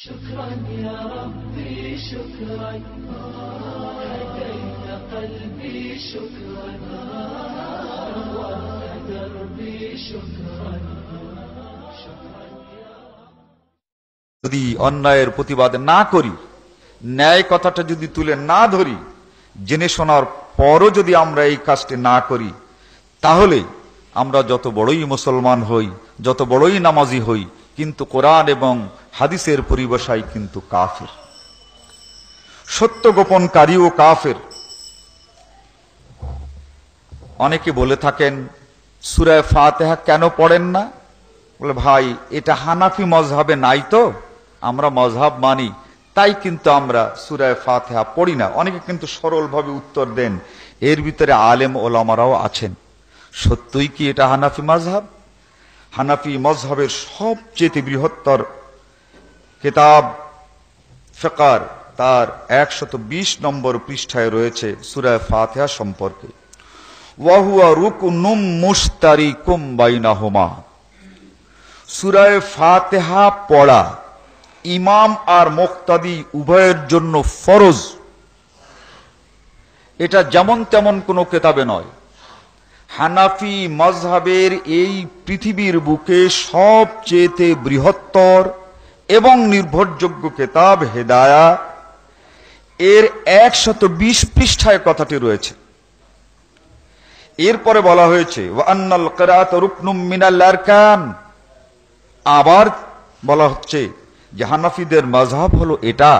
شكرا يا ربي شكرا هديت قلبي شكرا شكرا যদি অন্যায়ের প্রতিবাদ না করি ন্যায় কথাটা যদি তুলে না ধরি জেনে শোনার পরও যদি আমরা এই কাজটি না করি তাহলে আমরা যত বড়ই মুসলমান হই যত বড়ই নামাজি হই কিন্তু কোরআন এবং হাদিসের পরিভাষায় কিন্তু কাফের সত্য গোপনকারীও কাফের অনেকে বলে থাকেন সুরায় ফাতেহা কেন পড়েন না বলে ভাই এটা হানাফি মজহাবে নাই তো আমরা মজহাব মানি তাই কিন্তু আমরা সুরায় ফাতেহা পড়ি না অনেকে কিন্তু সরলভাবে উত্তর দেন এর ভিতরে আলেম ওলামারাও আছেন সত্যই কি এটা হানাফি মজহাব হানাফি মজহাবের সবচেয়ে বৃহত্তর কিতাব ফেকার তার একশত বিশ নম্বর পৃষ্ঠায় রয়েছে সুরায় ফাতেহা সম্পর্কে ওয়াহুয়া রুকুনুম মুস্তারি কুম্বাইনা হোমা সুরায় ফাতেহা পড়া ইমাম আর মোক্তাদি উভয়ের জন্য ফরজ এটা যেমন তেমন কোনো কেতাবে নয় হানাফি মজহাবের এই পৃথিবীর বুকে সবচেয়েতে বৃহত্তর এবং নির্ভরযোগ্য কেতাব হেদায়া এর একশত বিশ পৃষ্ঠায় কথাটি রয়েছে এরপরে বলা হয়েছে ওয়ান্নাল আবার বলা হচ্ছে জাহানাফিদের হানাফিদের মজাব হলো এটা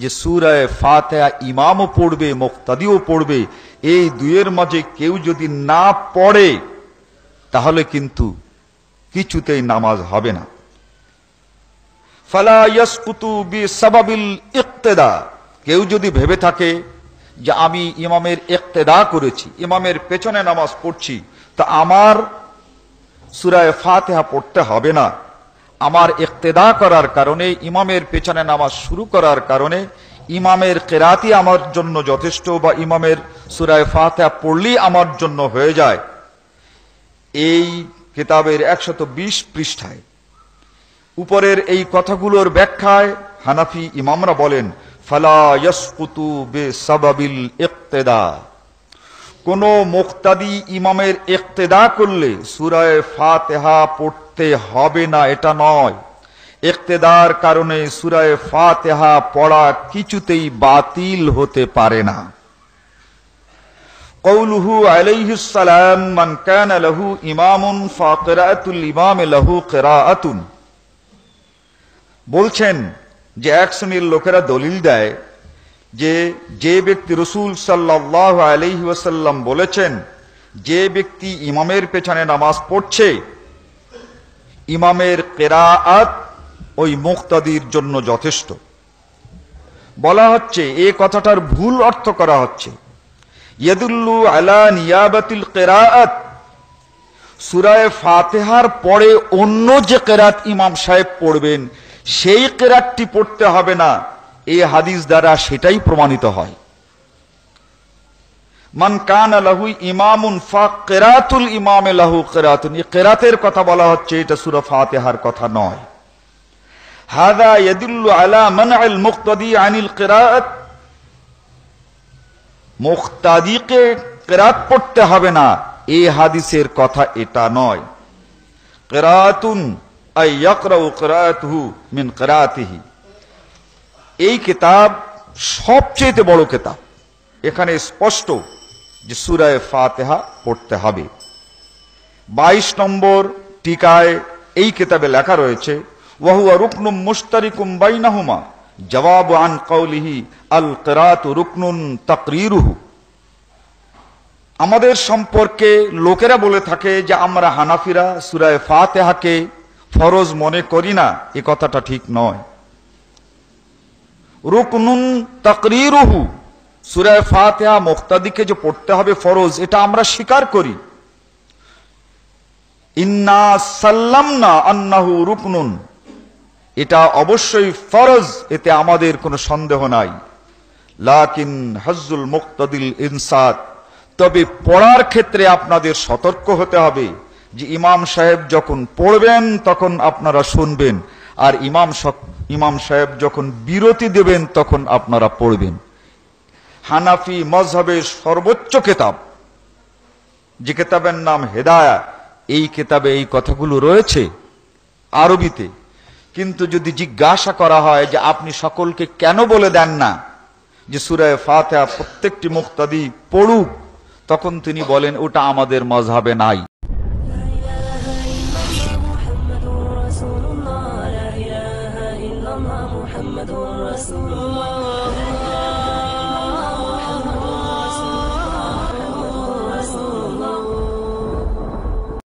যে সুরায় ফাতেয়া ইমামও পড়বে মোক্তাদিও পড়বে এই দুয়ের মাঝে কেউ যদি না পড়ে তাহলে কিন্তু কিছুতেই নামাজ হবে না ইকতেদা কেউ যদি ভেবে থাকে যে আমি ইমামের ইকতেদা করেছি ইমামের পেছনে নামাজ পড়ছি তা আমার সুরায় ফাতেহা পড়তে হবে না আমার একতেদা করার কারণে ইমামের পেছনে নামাজ শুরু করার কারণে ইমামের কেরাতি আমার জন্য যথেষ্ট বা ইমামের সুরায় ফাতেহা পড়লেই আমার জন্য হয়ে যায় এই কিতাবের একশত পৃষ্ঠায় উপরের এই কথাগুলোর ব্যাখ্যায় হানাফি ইমামরা বলেন ফালা কোন মুক্তাদি ইমামের একতেদা করলে সুরায় ফাতেহা পড়তে হবে না এটা নয় একতেদার কারণে সুরায় ফাতেহা পড়া কিছুতেই বাতিল হতে পারে না কৌলুহু আলাইহিস মান ইমামুন ফাকরাতুল ইমামে লাহু কিরাআতুন বলছেন যে এক শ্রেণীর লোকেরা দলিল দেয় যে যে ব্যক্তি রসুল সাল্লাহ আলহি বলেছেন যে ব্যক্তি ইমামের পেছনে নামাজ পড়ছে ইমামের কেরাআত ওই মুক্তাদির জন্য যথেষ্ট বলা হচ্ছে এ কথাটার ভুল অর্থ করা হচ্ছে ইয়াদুল্লু আলা নিয়াবাতিল কেরাআত সুরায় ফাতেহার পরে অন্য যে কেরাত ইমাম সাহেব পড়বেন সেই কেরাতটি পড়তে হবে না এই হাদিস দ্বারা সেটাই প্রমাণিত হয় মান কান আলাহু ইমামুন ফা কেরাতুল ইমাম লাহু কেরাতুন এই কেরাতের কথা বলা হচ্ছে এটা সুরা ফাতেহার কথা নয় হাদা ইয়াদুল্লু আলা মানআল মুক্তাদি আনিল কেরাত মুক্তাদিকে কেরাত পড়তে হবে না এই হাদিসের কথা এটা নয় কেরাতুন মিন করাতিহি এই কিতাব সবচেয়েতে বড় কিতাব এখানে স্পষ্ট যে সুরায় ফাতেহা পড়তে হবে ২২ নম্বর টিকায় এই কিতাবে লেখা রয়েছে ওয়াহুয়া রুকনুম মুস্তারিকুম বাইনাহুমা জবাব আন কৌলিহি আল করাত রুকনুন তাকরিরুহু আমাদের সম্পর্কে লোকেরা বলে থাকে যে আমরা হানাফিরা সুরায় ফাতেহাকে ফরজ মনে করি না এ কথাটা ঠিক নয় রুকনুন তাকরিরহু সুরায় ফাতেহা মোক্তাদিকে যে পড়তে হবে ফরজ এটা আমরা স্বীকার করি ইন্না না আন্নাহু রুকনুন এটা অবশ্যই ফরজ এতে আমাদের কোনো সন্দেহ নাই লাকিন হজুল মুক্তাদিল ইনসাদ তবে পড়ার ক্ষেত্রে আপনাদের সতর্ক হতে হবে যে ইমাম সাহেব যখন পড়বেন তখন আপনারা শুনবেন আর ইমাম ইমাম সাহেব যখন বিরতি দেবেন তখন আপনারা পড়বেন হানাফি মজহবের সর্বোচ্চ কেতাব যে কেতাবের নাম হেদায়া এই কেতাবে এই কথাগুলো রয়েছে আরবিতে কিন্তু যদি জিজ্ঞাসা করা হয় যে আপনি সকলকে কেন বলে দেন না যে সুরায় ফাতে প্রত্যেকটি মুক্তাদি পড়ুক তখন তিনি বলেন ওটা আমাদের মজহাবে নাই محمد رسول الله